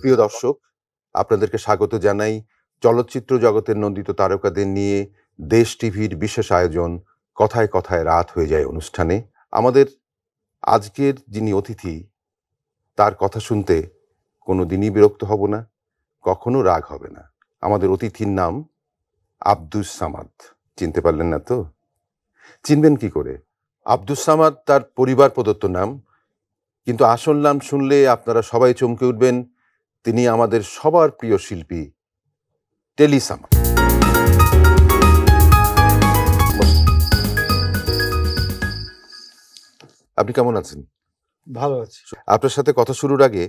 প্রিয় দর্শক আপনাদেরকে স্বাগত জানাই চলচ্চিত্র জগতের নন্দিত তারকাদের নিয়ে দেশ টিভির বিশেষ আয়োজন কথায় কথায় রাত হয়ে যায় অনুষ্ঠানে আমাদের আজকের যিনি অতিথি তার কথা শুনতে কোনো দিনই বিরক্ত হব না কখনো রাগ হবে না আমাদের অতিথির নাম আব্দুস সামাদ চিনতে পারলেন না তো চিনবেন কি করে আব্দুস সামাদ তার পরিবার প্রদত্ত নাম কিন্তু আসল নাম শুনলে আপনারা সবাই চমকে উঠবেন তিনি আমাদের সবার প্রিয় শিল্পী টেলিসামা আপনি কেমন আছেন ভালো আছি আপনার সাথে কথা শুরুর আগে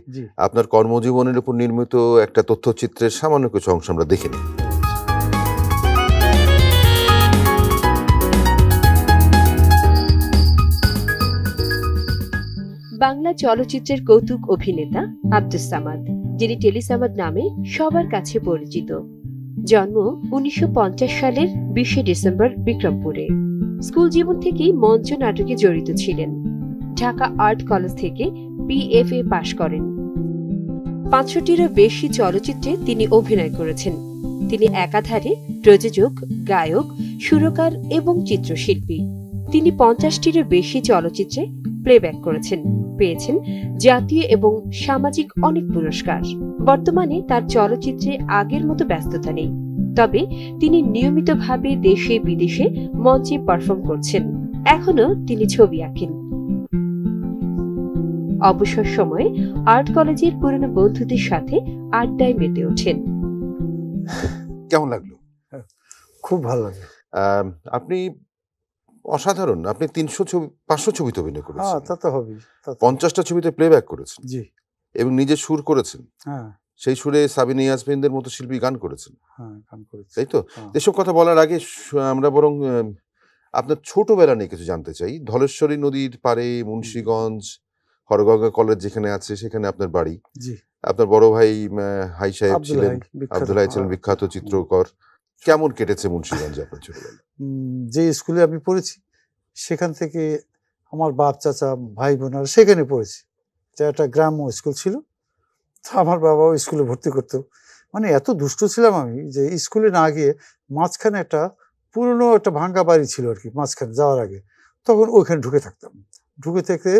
আপনার কর্মজীবনের উপর নির্মিত একটা তথ্যচিত্রের সামান্য কিছু অংশ আমরা দেখে নিই বাংলা চলচ্চিত্রের কৌতুক অভিনেতা আব্দুস সামাদ যিনি টেলিসামাদ নামে সবার কাছে পরিচিত জন্ম উনিশশো সালের বিশে ডিসেম্বর বিক্রমপুরে স্কুল জীবন থেকেই মঞ্চ নাটকে জড়িত ছিলেন ঢাকা আর্ট কলেজ থেকে বিএফএ পাশ করেন পাঁচশোটিরও বেশি চলচ্চিত্রে তিনি অভিনয় করেছেন তিনি একাধারে প্রযোজক গায়ক সুরকার এবং চিত্রশিল্পী তিনি পঞ্চাশটিরও বেশি চলচ্চিত্রে প্লেব্যাক করেছেন পেয়েছেন জাতীয় এবং সামাজিক অনেক পুরস্কার বর্তমানে তার চলচ্চিত্রে আগের মতো ব্যস্ততা নেই তবে তিনি নিয়মিতভাবে দেশে বিদেশে মঞ্চে পারফর্ম করছেন এখনও তিনি ছবি আঁকেন অবসর সময়ে আর্ট কলেজের পুরনো বন্ধুদের সাথে আড্ডায় মেতে ওঠেন কেমন লাগলো খুব ভালো লাগলো আপনি অসাধারণ আপনি তিনশো ছবি পাঁচশো ছবি তো অভিনয় করেছেন হ্যাঁ, তা তো হবে পঞ্চাশটা ছবিতে প্লেব্যাক করেছেন জি এবং নিজে সুর করেছেন হ্যাঁ। সেই সুরে সাবিন ইয়াসমিনদের মতো শিল্পী গান করেছেন হ্যাঁ, গান করেছেন তাই তো এসব কথা বলার আগে আমরা বরং আপনার ছোটবেলা নিয়ে কিছু জানতে চাই ধলেশ্বরী নদীর পারে মুন্সীগঞ্জ হরগঙ্গা কলেজ যেখানে আছে সেখানে আপনার বাড়ি আপনার বড় ভাই হাই সাহেব ছিলেন আব্দুল্লাহ ছিলেন বিখ্যাত চিত্রকর কেমন কেটেছে মুন্সিগঞ্জ আপনার ছোটবেলা যে স্কুলে আমি পড়েছি সেখান থেকে আমার বাপ চাচা ভাই বোনারা সেখানে পড়েছি যা একটা গ্রাম্য স্কুল ছিল তো আমার বাবাও স্কুলে ভর্তি করতো মানে এত দুষ্ট ছিলাম আমি যে স্কুলে না গিয়ে মাঝখানে একটা পুরনো একটা ভাঙ্গা বাড়ি ছিল আর কি মাঝখানে যাওয়ার আগে তখন ওইখানে ঢুকে থাকতাম ঢুকে থেকে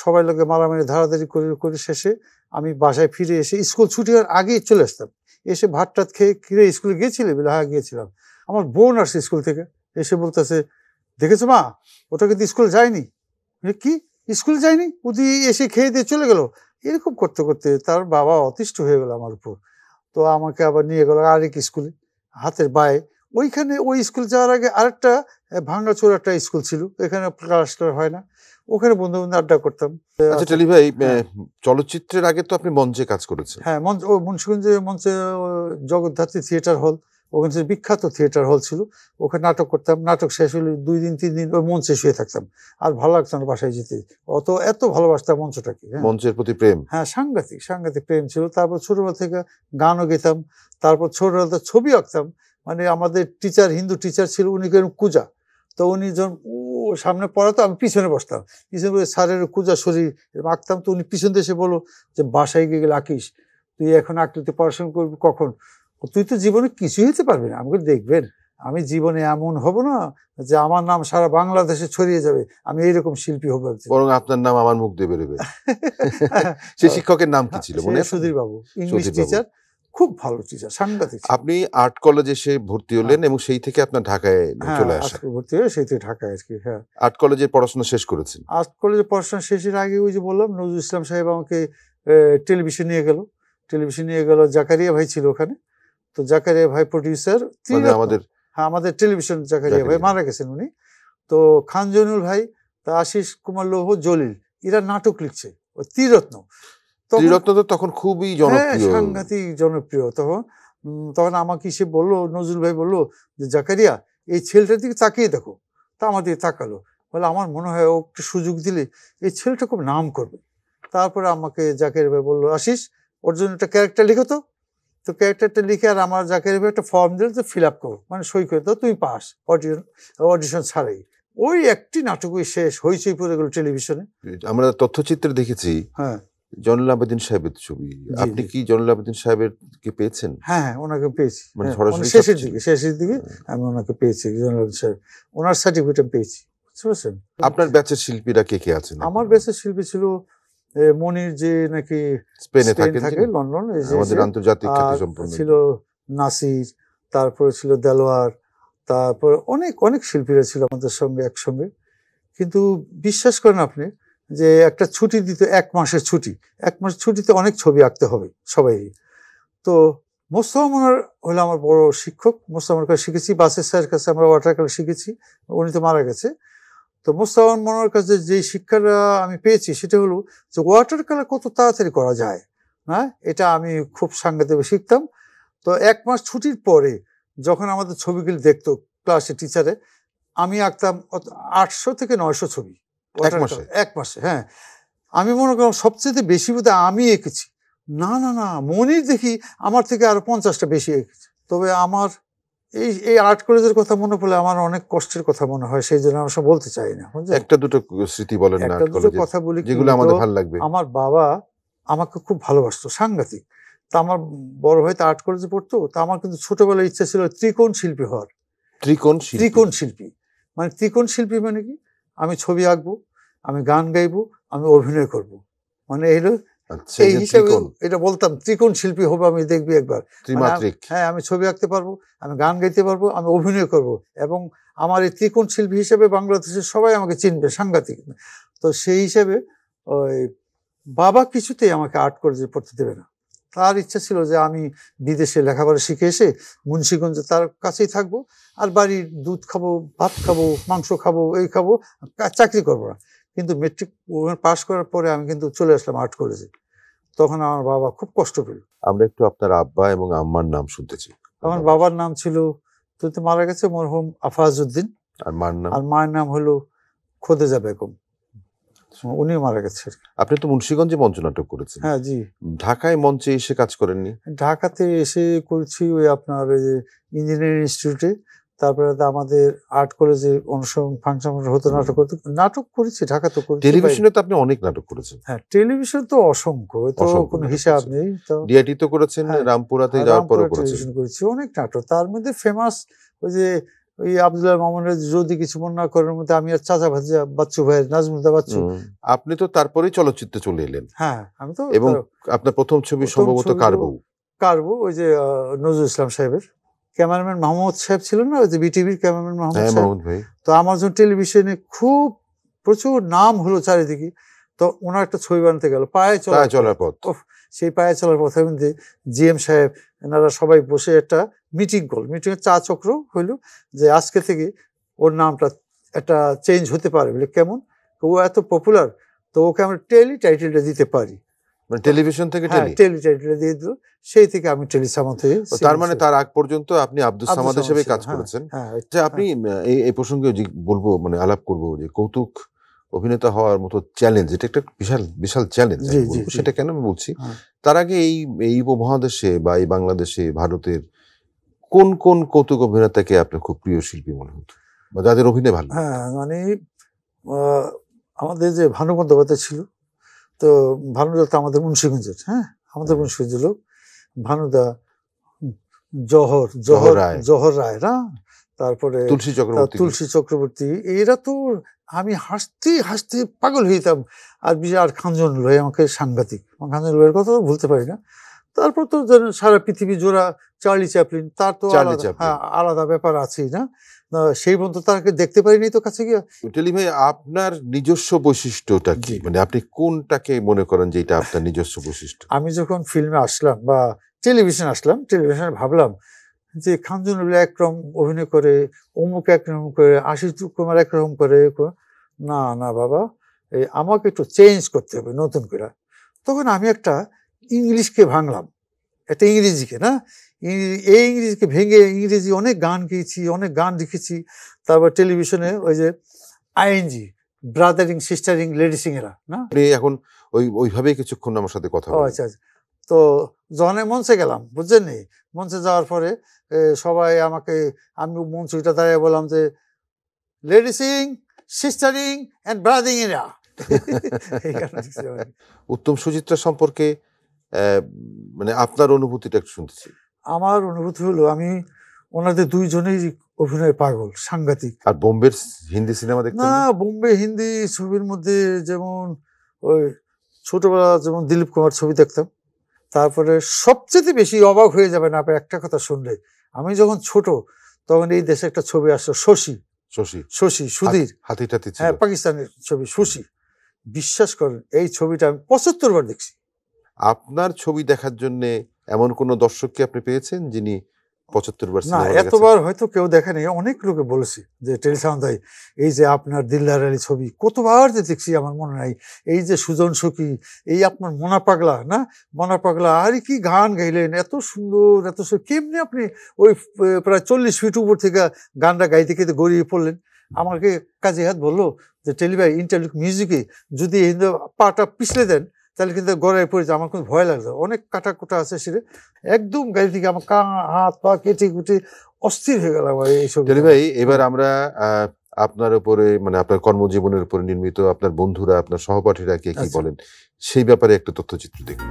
সবাই লোকে মারামারি ধারাধারি করে করে শেষে আমি বাসায় ফিরে এসে স্কুল ছুটি হওয়ার আগেই চলে আসতাম এসে ভাত টাত খেয়ে কিরে স্কুলে গিয়েছিলে বলে হ্যাঁ গিয়েছিলাম আমার বোন আসছে স্কুল থেকে এসে বলতেছে দেখেছো মা ওটা কিন্তু স্কুল যায়নি কি স্কুল যায়নি উদি এসে খেয়ে দিয়ে চলে গেল এরকম করতে করতে তার বাবা অতিষ্ঠ হয়ে গেল আমার উপর তো আমাকে আবার নিয়ে গেল আরেক স্কুলে হাতের বায়ে ওইখানে ওই স্কুল যাওয়ার আগে আরেকটা ভাঙ্গাচোর একটা স্কুল ছিল এখানে ক্লাস হয় না ওখানে বন্ধু বন্ধু আড্ডা করতাম আচ্ছা টেলি ভাই হ্যাঁ। চলচ্চিত্রের আগে তো আপনি মঞ্চে কাজ করেছেন হ্যাঁ মঞ্চ ও মুন্সিগঞ্জে মঞ্চে জগদ্ধাত্রী থিয়েটার হল ওখানে বিখ্যাত থিয়েটার হল ছিল ওখানে নাটক করতাম নাটক শেষ হলে দুই দিন তিন দিন ওই মঞ্চে শুয়ে থাকতাম আর ভালো লাগতো না বাসায় যেতে অত এত ভালোবাসতাম মঞ্চটাকে হ্যাঁ। মঞ্চের প্রতি প্রেম হ্যাঁ সাংঘাতিক সাংঘাতিক প্রেম ছিল তারপর ছোটবেলা থেকে গানও গেতাম তারপর ছোটবেলা ছবি আঁকতাম মানে আমাদের টিচার হিন্দু টিচার ছিল উনি কেন কুজা তো উনি যখন সামনে পড়াতো আমি পিছনে বসতাম পিছনে বসে স্যারের কুজা শরীর আঁকতাম তো উনি পিছন দেশে বলো যে বাসায় গিয়ে গেলে আঁকিস তুই এখন আকৃতি পড়াশোনা করবি কখন তুই তো জীবনে কিছুই হতে পারবি না আমাকে দেখবেন আমি জীবনে এমন হব না যে আমার নাম সারা বাংলাদেশে ছড়িয়ে যাবে আমি এইরকম শিল্পী হবো বরং আপনার নাম আমার মুখ দিয়ে বেরোবে সেই শিক্ষকের নাম কি ছিল মনে সুধীর বাবু ইংলিশ টিচার খুব ভালো টিচার সাংঘাতিক আপনি আর্ট কলেজে সে ভর্তি হ্যাঁ। হলেন এবং সেই থেকে আপনার ঢাকায় হ্যাঁ, চলে আসেন ভর্তি হয়ে সেই থেকে ঢাকায় আর কি হ্যাঁ আর্ট কলেজে পড়াশোনা শেষ করেছেন আর্ট কলেজে পড়াশোনা শেষের আগে ওই যে বললাম নজরুল ইসলাম সাহেব আমাকে টেলিভিশন নিয়ে গেল টেলিভিশন নিয়ে গেল জাকারিয়া ভাই ছিল ওখানে তো জাকারিয়া ভাই প্রডিউসার মানে আমাদের হ্যাঁ আমাদের টেলিভিশন জাকারিয়া ভাই মারা গেছেন উনি তো খানজনুল ভাই তা আশিস কুমার লোহ জলিল এরা নাটক লিখছে ও তীরত্ন ত্রিরত্ন তো তখন খুবই হ্যাঁ, জনপ্রিয় সাংঘাতিক জনপ্রিয় তখন তখন আমাকে সে বললো নজরুল ভাই বললো যে জাকারিয়া এই ছেলেটার দিকে তাকিয়ে দেখো তা আমার দিকে তাকালো বলে আমার মনে হয় ও একটু সুযোগ দিলে এই ছেলেটা খুব নাম করবে তারপরে আমাকে জাকের ভাই বললো আশিস ওর জন্য একটা ক্যারেক্টার লিখো তো তো ক্যারেক্টারটা লিখে আর আমার জাকের ভাই একটা ফর্ম দিলে তো ফিল আপ করো মানে সই করে দাও তুমি পাস অডিশন অডিশন ছাড়াই ওই একটি নাটকই শেষ হয়েছে পড়ে গেল টেলিভিশনে আমরা তথ্যচিত্রে দেখেছি হ্যাঁ জয়নুল আবেদিন সাহেবের ছবি আপনি কি জয়নুল আবেদিন সাহেবের কে পেয়েছেন হ্যাঁ, হ্যাঁ ওনাকে পেয়েছি মানে হ্যাঁ, সরাসরি মানে শেষের দিকে শেষের দিকে আমি ওনাকে পেয়েছি জয়নুল আবেদিন সাহেব ওনার সার্টিফিকেট পেয়েছি বুঝতে পারছেন আপনার ব্যাচের শিল্পীরা কে কে আছেন আমার ব্যাচের শিল্পী ছিল মনির যে নাকি স্পেনে থাকে লন্ডন আমাদের আন্তর্জাতিক খ্যাতি সম্পন্ন ছিল নাসির তারপরে ছিল দেলোয়ার তারপর অনেক অনেক শিল্পীরা ছিল আমাদের সঙ্গে একসঙ্গে কিন্তু বিশ্বাস করেন আপনি যে একটা ছুটি দিত এক মাসের ছুটি এক মাসের ছুটিতে অনেক ছবি আঁকতে হবে সবাই তো মনার হলো আমার বড় শিক্ষক মনার কাছে শিখেছি বাসের স্যারের কাছে আমরা ওয়াটার কালার শিখেছি উনি তো মারা গেছে তো মনার কাছে যে শিক্ষাটা আমি পেয়েছি সেটা হলো যে ওয়াটার কালার কত তাড়াতাড়ি করা যায় না হ্যাঁ? এটা আমি খুব সাংঘাতিক শিখতাম তো এক মাস ছুটির পরে যখন আমাদের ছবিগুলি দেখতো ক্লাসে টিচারে আমি আঁকতাম আটশো থেকে নয়শো ছবি এক মাসে এক মাসে হ্যাঁ আমি মনে করলাম সবচেয়ে বেশি বোধ আমি এঁকেছি না না না মনির দেখি আমার থেকে আরও পঞ্চাশটা বেশি এঁকেছে তবে আমার এই এই আর্ট কলেজের কথা মনে পড়লে আমার অনেক কষ্টের কথা মনে হয় সেই জন্য আমার বলতে চাই না একটা দুটো স্মৃতি বলেন একটা দুটো কথা বলি যেগুলো আমাদের ভালো লাগবে আমার বাবা আমাকে খুব ভালোবাসতো সাংঘাতিক তা আমার বড় হয়তো আর্ট কলেজে পড়তো তা আমার কিন্তু ছোটবেলায় ইচ্ছা ছিল ত্রিকোণ শিল্পী হওয়ার ত্রিকোণ ত্রিকোণ শিল্পী মানে ত্রিকোণ শিল্পী মানে কি আমি ছবি আঁকবো আমি গান গাইবো আমি অভিনয় করব। মানে এই সেই আচ্ছা, হিসাবে এটা বলতাম ত্রিকোণ শিল্পী হবে আমি দেখবি একবার মানে হ্যাঁ আমি ছবি আঁকতে পারবো আমি গান গাইতে পারবো আমি অভিনয় করব। এবং আমার এই ত্রিকোণ শিল্পী হিসেবে বাংলাদেশের সবাই আমাকে চিনবে সাংঘাতিক তো সেই হিসেবে ওই বাবা কিছুতেই আমাকে আর্ট করে পড়তে দেবে না তার ইচ্ছা ছিল যে আমি বিদেশে লেখাপড়া শিখে এসে মুন্সীগঞ্জে তার কাছেই থাকবো আর বাড়ির দুধ খাবো ভাত খাবো মাংস খাবো এই খাবো চাকরি করবো না কিন্তু মেট্রিক পাশ করার পরে আমি কিন্তু চলে আসলাম আর্ট কলেজে তখন আমার বাবা খুব কষ্ট পেল আমরা একটু আপনার আব্বা এবং আম্মার নাম শুনতেছি আমার বাবার নাম ছিল তুই তো মারা গেছে মরহুম আফাজউদ্দিন আর মার নাম আর মায়ের নাম হলো খোদেজা বেগম উনিও মারা গেছেন আপনি তো মুন্সীগঞ্জে মঞ্চনাটক করেছেন হ্যাঁ জি ঢাকায় মঞ্চে এসে কাজ করেননি ঢাকাতে এসে করেছি ওই আপনার ওই ইঞ্জিনিয়ারিং ইনস্টিটিউটে তারপরে আমাদের আর্ট কলেজে অনুষ্ঠান ফাংশন হতো নাটক করতে নাটক করেছি ঢাকা তো করেছি টেলিভিশনে তো আপনি অনেক নাটক করেছেন হ্যাঁ টেলিভিশন তো অসংখ্য তো কোনো হিসাব নেই তো ডিআইটি তো করেছেন হ্যাঁ। রামপুরাতে হ্যাঁ, যাওয়ার পরে করেছি অনেক নাটক তার মধ্যে ফেমাস ওই যে ওই আবদুল্লাহ মামুন যদি কিছু মনে না করার মধ্যে আমি আর চাচা ভাজা বাচ্চু ভাই নাজমুলদা বাচ্চু আপনি তো তারপরেই চলচ্চিত্রে চলে এলেন হ্যাঁ আমি তো এবং আপনার প্রথম ছবি সম্ভবত কারবু কারবু ওই যে নজরুল ইসলাম সাহেবের ক্যামেরাম্যান মাহমুদ সাহেব ছিলেন না ওই যে বিটিভির ক্যামেরাম্যান মাহমুদ হ্যাঁ, সাহেব তো আমাজন টেলিভিশনে খুব প্রচুর নাম হলো চারিদিকে তো ওনার একটা ছবি বানাতে গেল পায়ে চলা চলার পথ সেই পায়ে চলার পথে মধ্যে জিএম সাহেব এনারা সবাই বসে একটা মিটিং করল মিটিংয়ে চা চক্র হইল যে আজকে থেকে ওর নামটা একটা চেঞ্জ হতে পারে বলে কেমন ও এত পপুলার তো ওকে আমরা টেলি টাইটেলটা দিতে পারি মানে টেলিভিশন থেকে টেলি টেলি টাইটেলটা দিয়ে দিল সেই থেকে আমি টেলি সামাদ হয়ে তার মানে তার আগ পর্যন্ত আপনি আব্দুল সামাদ হিসেবে কাজ হ্যাঁ। করেছেন হ্যাঁ, আপনি হ্যাঁ। এই প্রসঙ্গে বলবো মানে আলাপ করবো যে কৌতুক অভিনেতা হওয়ার মতো চ্যালেঞ্জ এটা একটা বিশাল বিশাল চ্যালেঞ্জ সেটা কেন আমি বলছি হ্যাঁ। তার আগে এই এই উপমহাদেশে বা এই বাংলাদেশে ভারতের কোন কোন কৌতুক অভিনেতাকে আপনার খুব প্রিয় শিল্পী মনে হতো বা যাদের অভিনয় ভালো হ্যাঁ মানে আমাদের যে ভানু বন্দ্যোপাধ্যায় ছিল তো ভানুদা তো আমাদের মুন্সিগঞ্জের হ্যাঁ আমাদের মুন্সিগঞ্জের লোক ভানুদা জহর জহর জহর রায় না তারপরে তুলসী চক্রবর্তী তুলসী চক্রবর্তী এরা তো আমি হাসতে হাসতে পাগল হইতাম আর বিজয় আর খানজন লোহে আমাকে সাংঘাতিক খানজন লোহের কথা ভুলতে পারি না তারপর তো সারা পৃথিবী জোড়া চার্লি চ্যাপলিন তার তো হ্যাঁ, আলাদা ব্যাপার আছেই না সেই পর্যন্ত তাকে দেখতে পারিনি তো কাছে গিয়ে টেলি ভাই আপনার নিজস্ব বৈশিষ্ট্যটা কি মানে আপনি কোনটাকে মনে করেন যে এটা আপনার নিজস্ব বৈশিষ্ট্য আমি যখন ফিল্মে আসলাম বা টেলিভিশন আসলাম টেলিভিশনে ভাবলাম যে খানজুন একরম অভিনয় করে অমুক একরম করে আশিস কুমার একরম করে না না বাবা এই আমাকে একটু চেঞ্জ করতে হবে নতুন করে তখন আমি একটা ইংলিশকে ভাঙলাম একটা ইংরেজিকে না এই ইংরেজিকে ভেঙে ইংরেজি অনেক গান গেয়েছি অনেক গান লিখেছি তারপর টেলিভিশনে ওই যে আইএনজি ব্রাদারিং সিস্টারিং লেডি এরা না এখন ওই ওইভাবেই কিছুক্ষণ আমার সাথে কথা আচ্ছা আচ্ছা তো জনে মঞ্চে গেলাম বুঝছেন মঞ্চে যাওয়ার পরে সবাই আমাকে আমি মন্ত্রীটা দাঁড়িয়ে বললাম যে লেডিসিং সিস্টারিং অ্যান্ড ব্রাদিং এরা উত্তম সুচিত্রা সম্পর্কে মানে আপনার অনুভূতিটা একটু শুনতেছি আমার অনুভূতি হলো আমি ওনাদের দুইজনেই অভিনয় পাগল সাংঘাতিক আর বোম্বে হিন্দি সিনেমা দেখতে না বোম্বে হিন্দি ছবির মধ্যে যেমন ওই ছোটবেলা যেমন দিলীপ কুমার ছবি দেখতাম তারপরে সবচেয়ে বেশি অবাক হয়ে যাবেন আপনার একটা কথা শুনলে আমি যখন ছোট তখন এই দেশে একটা ছবি আসতো শশী শশী শশী সুধীর হাতি হ্যাঁ পাকিস্তানের ছবি শশী বিশ্বাস করেন এই ছবিটা আমি পঁচাত্তর বার দেখছি আপনার ছবি দেখার জন্যে এমন কোনো দর্শককে আপনি পেয়েছেন যিনি পঁচাত্তর না এতবার হয়তো কেউ দেখেনি অনেক লোকে বলেছি যে টেলিসাউন টেলিসাউন্দাই এই যে আপনার দিল্লার আলী ছবি কতবার যে দেখছি আমার মনে নাই এই যে সুজন সুখী এই আপনার মোনা পাগলা না মোনা পাগলা আর কি গান গাইলেন এত সুন্দর এত কেমনি আপনি ওই প্রায় চল্লিশ ফিট উপর থেকে গানটা গাইতে খেতে গড়িয়ে পড়লেন আমাকে কাজে হাত বললো যে টেলিভাই ইন্টারলিক মিউজিকে যদি পাটা পিছলে দেন তাহলে কিন্তু গড়ায় পড়েছে আমার কিন্তু ভয় লাগছে অনেক কাটা কুটা আছে সেটা একদম গাড়ি থেকে আমার কা হাত পা কেটে কুটে অস্থির হয়ে গেল আমার এইসব ভাই এবার আমরা আপনার উপরে মানে আপনার কর্মজীবনের উপরে নির্মিত আপনার বন্ধুরা আপনার সহপাঠীরা কে কি আচ্ছা। বলেন সেই ব্যাপারে একটা তথ্যচিত্র দেখুন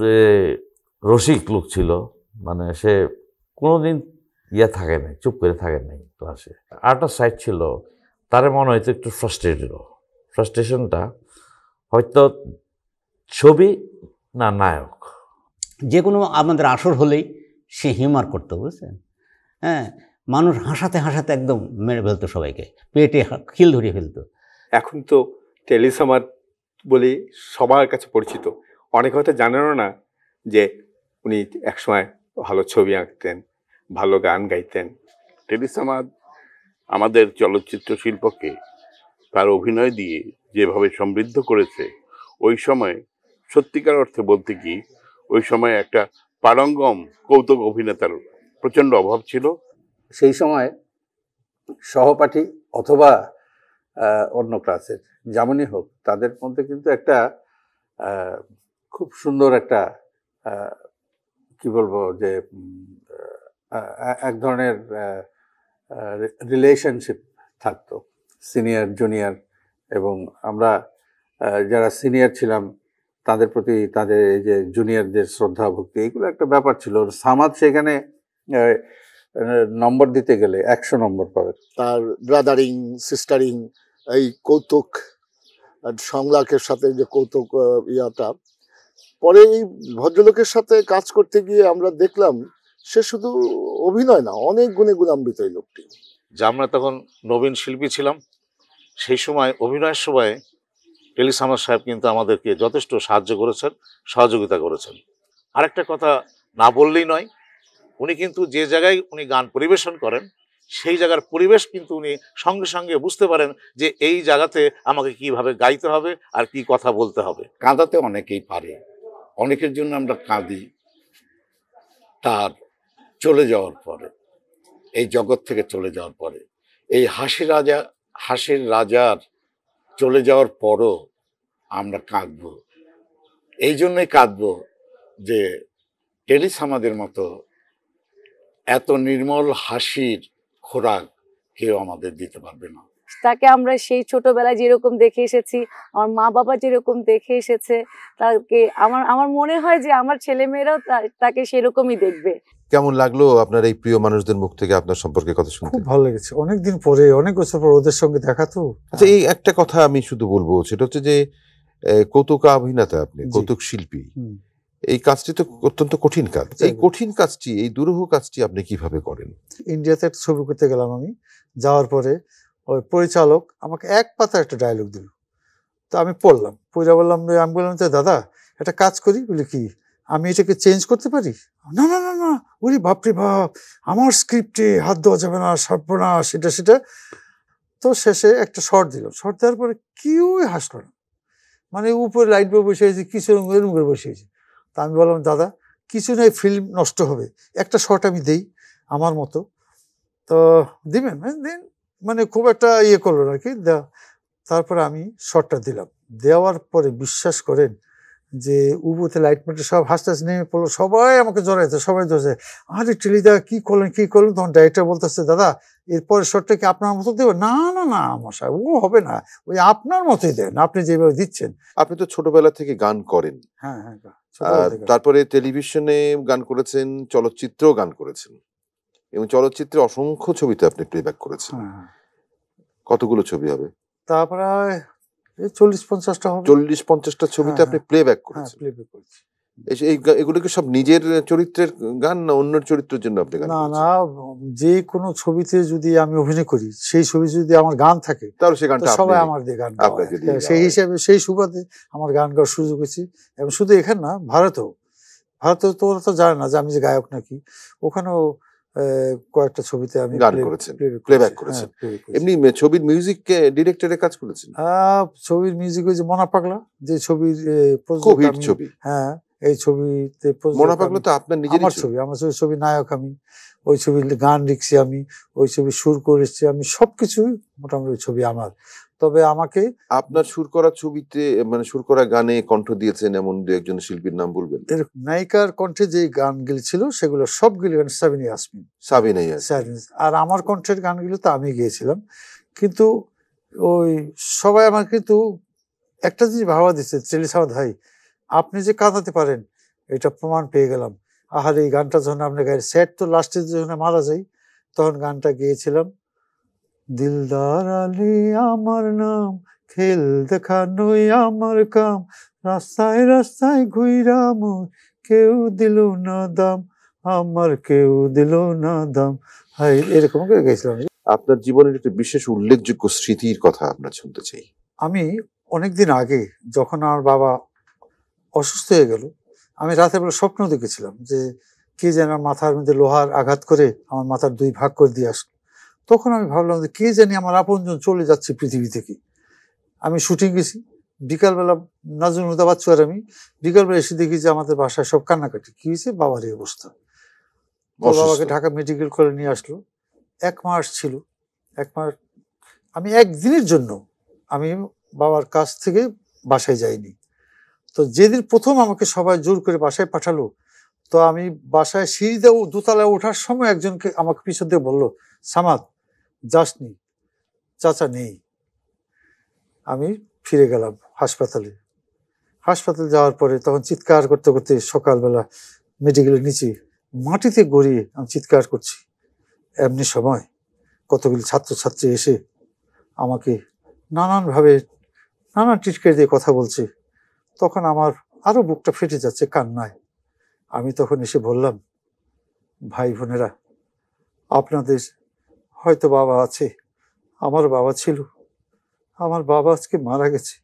যে রসিক লোক ছিল মানে সে কোনো দিন ইয়ে থাকে নাই চুপ করে থাকে নাই ক্লাসে আরেকটা সাইড ছিল তারে মনে হয়তো একটু ফ্রাস্ট্রেটেড ফ্রাস্ট্রেশনটা হয়তো ছবি না নায়ক যে কোনো আমাদের আসর হলেই সে হিউমার করতো বুঝছেন হ্যাঁ মানুষ হাসাতে হাসাতে একদম মেরে ফেলতো সবাইকে পেটে খিল ধরিয়ে ফেলতো এখন তো টেলিসামার বলে সবার কাছে পরিচিত অনেকে হয়তো জানেনও না যে উনি একসময় ভালো ছবি আঁকতেন ভালো গান গাইতেন টেলিসামাদ আমাদের চলচ্চিত্র শিল্পকে তার অভিনয় দিয়ে যেভাবে সমৃদ্ধ করেছে ওই সময় সত্যিকার অর্থে বলতে কি ওই সময় একটা পারঙ্গম কৌতুক অভিনেতার প্রচণ্ড অভাব ছিল সেই সময় সহপাঠী অথবা অন্য ক্লাসের যেমনই হোক তাদের মধ্যে কিন্তু একটা খুব সুন্দর একটা কি বলবো যে এক ধরনের রিলেশনশিপ থাকতো সিনিয়র জুনিয়র এবং আমরা যারা সিনিয়র ছিলাম তাদের প্রতি তাদের এই যে জুনিয়রদের শ্রদ্ধা ভক্তি এগুলো একটা ব্যাপার ছিল সামাদ সেখানে নম্বর দিতে গেলে একশো নম্বর পাবে তার ব্রাদারিং সিস্টারিং এই কৌতুক সংলাকের সাথে যে কৌতুক ইয়াটা পরে এই ভদ্রলোকের সাথে কাজ করতে গিয়ে আমরা দেখলাম সে শুধু অভিনয় না অনেক গুণে গুণাম্বিত এই লোকটি যে আমরা তখন নবীন শিল্পী ছিলাম সেই সময় অভিনয়ের সময় টেলিসামার সাহেব কিন্তু আমাদেরকে যথেষ্ট সাহায্য করেছেন সহযোগিতা করেছেন আরেকটা কথা না বললেই নয় উনি কিন্তু যে জায়গায় উনি গান পরিবেশন করেন সেই জায়গার পরিবেশ কিন্তু উনি সঙ্গে সঙ্গে বুঝতে পারেন যে এই জায়গাতে আমাকে কিভাবে গাইতে হবে আর কি কথা বলতে হবে কাঁদাতে অনেকেই পারে অনেকের জন্য আমরা কাঁদি তার চলে যাওয়ার পরে এই জগৎ থেকে চলে যাওয়ার পরে এই হাসি রাজা হাসির রাজার চলে যাওয়ার পরও আমরা কাঁদব এই জন্যই কাঁদব যে টেলিস আমাদের মতো এত নির্মল হাসির খোরাক কেউ আমাদের দিতে পারবে না তাকে আমরা সেই ছোটবেলায় যেরকম দেখে এসেছি আমার মা বাবা যেরকম দেখে এসেছে তাকে আমার আমার মনে হয় যে আমার ছেলেমেয়েরাও তাকে সেরকমই দেখবে কেমন লাগলো আপনার এই প্রিয় মানুষদের মুখ থেকে আপনার সম্পর্কে কথা শুনতে খুব ভালো লেগেছে অনেকদিন পরে অনেক বছর পর ওদের সঙ্গে দেখা তো আচ্ছা এই একটা কথা আমি শুধু বলবো সেটা হচ্ছে যে অভিনেতা আপনি কৌতুক শিল্পী এই কাজটি তো অত্যন্ত কঠিন কাজ এই কঠিন কাজটি এই দুরূহ কাজটি আপনি কিভাবে করেন ইন্ডিয়াতে ছবি করতে গেলাম আমি যাওয়ার পরে ওই পরিচালক আমাকে এক পাতা একটা ডায়লগ দিল তো আমি পড়লাম পড়া বললাম যে আমি বললাম তো দাদা একটা কাজ করি বলি কি আমি এটাকে চেঞ্জ করতে পারি না না না না ওরে বাপরে বাপ আমার স্ক্রিপ্টে হাত দেওয়া যাবে না না সেটা সেটা তো শেষে একটা শর্ট দিল শর্ট দেওয়ার পরে কেউই হাসলো না মানে উপরে লাইট বসে আছে কিছু এরম করে বসে আছে তা আমি বললাম দাদা কিছু নয় ফিল্ম নষ্ট হবে একটা শট আমি দেই আমার মতো তো দিবেন মানে দিন মানে খুব একটা ইয়ে করলো আর কি তারপরে আমি শটটা দিলাম দেওয়ার পরে বিশ্বাস করেন যে উবুতে লাইট মেটে সব হাসতে হাসতে নেমে পড়লো সবাই আমাকে জড়াইতে সবাই ধরছে আরে দা কী করলেন কী করলেন তখন ডাইরেক্টর বলতেছে দাদা এরপরে শটটা কি আপনার মতো দেবো না না না মশাই ও হবে না ওই আপনার মতোই দেন আপনি যেভাবে দিচ্ছেন আপনি তো ছোটবেলা থেকে গান করেন হ্যাঁ হ্যাঁ তারপরে টেলিভিশনে গান করেছেন চলচ্চিত্রেও গান করেছেন এবং চলচ্চিত্রে অসংখ্য ছবিতে আপনি প্লেব্যাক করেছেন হ্যাঁ, হ্যাঁ। কতগুলো ছবি হবে তা প্রায় চল্লিশ পঞ্চাশটা হবে চল্লিশ পঞ্চাশটা ছবিতে হ্যাঁ, আপনি প্লেব্যাক করেছেন প্লেব্যাক করেছি এই সব নিজের চরিত্রের গান না অন্যের চরিত্রের জন্য আপনি গান না না যে কোনো ছবিতে যদি আমি অভিনয় করি সেই ছবি যদি আমার গান থাকে তাহলে সেই গানটা সবাই আমার দিয়ে গান সেই হিসাবে সেই সুবাদে আমার গান গাওয়ার সুযোগ হয়েছে এবং শুধু এখানে না ভারতেও ভারতে তো ওরা তো জানে না যে আমি যে গায়ক নাকি ওখানেও কয়েকটা ছবিতে আমি গান করেছেন প্লেব্যাক করেছেন হ্যাঁ, এমনি ছবির মিউজিক কে ডিরেক্টরে কাজ করেছেন ছবির মিউজিক ওই যে মনা পাগলা যে ছবির খুব ছবি হ্যাঁ এই ছবিতে তো আপনার নিজের আমার ছবি আমার ছবি ছবি নায়ক আমি ওই ছবি গান লিখছি আমি ওই ছবি সুর করেছি আমি সবকিছু মোটামুটি ছবি আমার তবে আমাকে আপনার সুর করা ছবিতে মানে সুর করা গানে কণ্ঠ দিয়েছেন এমন দু একজন শিল্পীর নাম বলবেন নায়িকার কণ্ঠে যে গানগুলি ছিল সেগুলো সবগুলি গান সাবিনী ইয়াসমিন সাবিনা আর আমার কণ্ঠের গানগুলো তো আমি গিয়েছিলাম কিন্তু ওই সবাই আমার কিন্তু একটা জিনিস ভাবা দিচ্ছে চেলিসাওয়া ধাই আপনি যে কাঁদাতে পারেন এটা প্রমাণ পেয়ে গেলাম আহার এই গানটা যখন আপনার গাই স্যার তো লাস্টে যখন মারা যাই তখন গানটা গেয়েছিলাম দিলদার আলী আমার নাম খেল দেখানোই আমার কাম রাস্তায় রাস্তায় ঘুইরাম কেউ দিল না দাম আমার কেউ দিল না দাম হাই এরকম করে গেছিলাম আপনার জীবনের একটা বিশেষ উল্লেখযোগ্য স্মৃতির কথা আমরা শুনতে চাই আমি অনেকদিন আগে যখন আমার বাবা অসুস্থ হয়ে গেল আমি রাতের বেলা স্বপ্ন দেখেছিলাম যে কে যেন মাথার মধ্যে লোহার আঘাত করে আমার মাথার দুই ভাগ করে দিয়ে আসলো তখন আমি ভাবলাম যে কে জানি আমার আপনজন চলে যাচ্ছে পৃথিবী থেকে আমি শুটিং গেছি বিকালবেলা নাজুন হুদাবাদ বাচ্চু আমি বিকালবেলা এসে দেখি যে আমাদের বাসায় সব কান্নাকাটি কি হয়েছে বাবার এই অবস্থা বাবাকে ঢাকা মেডিকেল কলেজ নিয়ে আসলো এক মাস ছিল এক মাস আমি একদিনের জন্য আমি বাবার কাছ থেকে বাসায় যাইনি তো যেদিন প্রথম আমাকে সবাই জোর করে বাসায় পাঠালো তো আমি বাসায় সিঁড়ি দেওয়া দোতলায় ওঠার সময় একজনকে আমাকে পিছন দিয়ে বললো সামাদ যাসনি চাচা নেই আমি ফিরে গেলাম হাসপাতালে হাসপাতালে যাওয়ার পরে তখন চিৎকার করতে করতে সকালবেলা মেডিকেলের নিচে মাটিতে গড়িয়ে আমি চিৎকার করছি এমনি সময় কতগুলি ছাত্রছাত্রী এসে আমাকে নানানভাবে নানান টিটকারি দিয়ে কথা বলছে তখন আমার আরও বুকটা ফেটে যাচ্ছে কান্নায় আমি তখন এসে বললাম ভাই বোনেরা আপনাদের হয়তো বাবা আছে আমার বাবা ছিল আমার বাবা আজকে মারা গেছে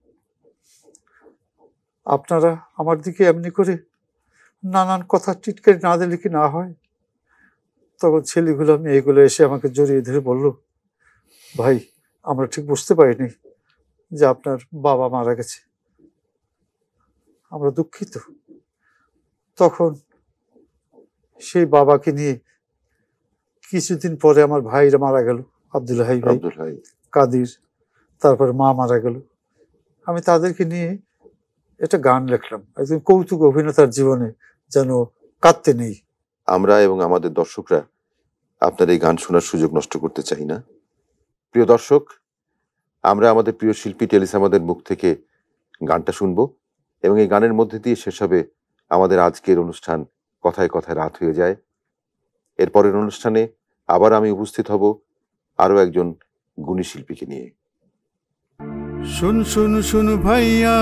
আপনারা আমার দিকে এমনি করে নানান কথা টিটকারি না দিলে কি না হয় তখন ছেলেগুলো মেয়েগুলো এসে আমাকে জড়িয়ে ধরে বলল ভাই আমরা ঠিক বুঝতে পারিনি যে আপনার বাবা মারা গেছে আমরা দুঃখিত তখন সেই বাবাকে নিয়ে কিছুদিন পরে আমার ভাইরা মারা গেল আব্দুল হাই ভাই কাদির তারপর মা মারা গেল আমি তাদেরকে নিয়ে একটা গান লেখলাম একদম কৌতুক অভিনেতার জীবনে যেন কাঁদতে নেই আমরা এবং আমাদের দর্শকরা আপনার এই গান শোনার সুযোগ নষ্ট করতে চাই না প্রিয় দর্শক আমরা আমাদের প্রিয় শিল্পী টেলিস আমাদের মুখ থেকে গানটা শুনবো এবং এই গানের মধ্যে দিয়ে শেষ হবে আমাদের আজকের অনুষ্ঠান কথায় কথায় রাত হয়ে যায় এরপরের অনুষ্ঠানে আবার আমি উপস্থিত হব আরও একজন গুণী শিল্পীকে নিয়ে শুন শুন শুন ভাইয়া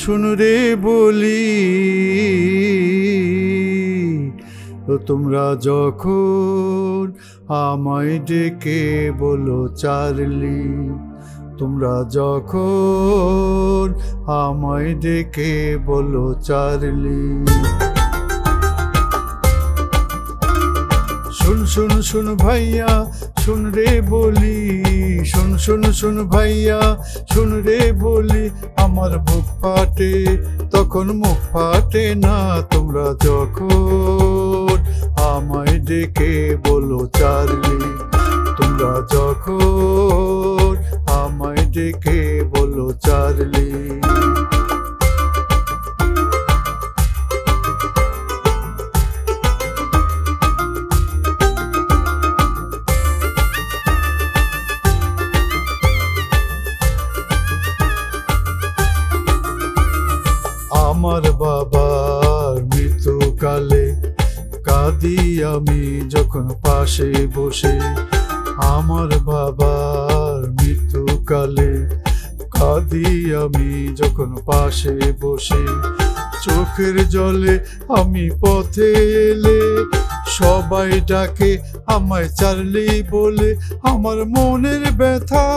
শুন রে বলি তোমরা যখন আমায় ডেকে বলো চার্লি তোমরা যখন আমায় ডেকে বলো চার্লি শুন শুন শুন ভাইয়া শুন রে বলি শুন শুন শুন ভাইয়া শুন রে বলি আমার মুখ ফাটে তখন মুখ ফাটে না তোমরা যখন আমায় ডেকে বলো চার্লি তোমরা যখন আমায় ডেকে বলো চার্লি আমার বাবার মৃত্যুকালে কাঁদি আমি যখন পাশে বসে বসে চোখের জলে আমি পথে এলে সবাই ডাকে আমায় চার্লি বলে আমার মনের ব্যথা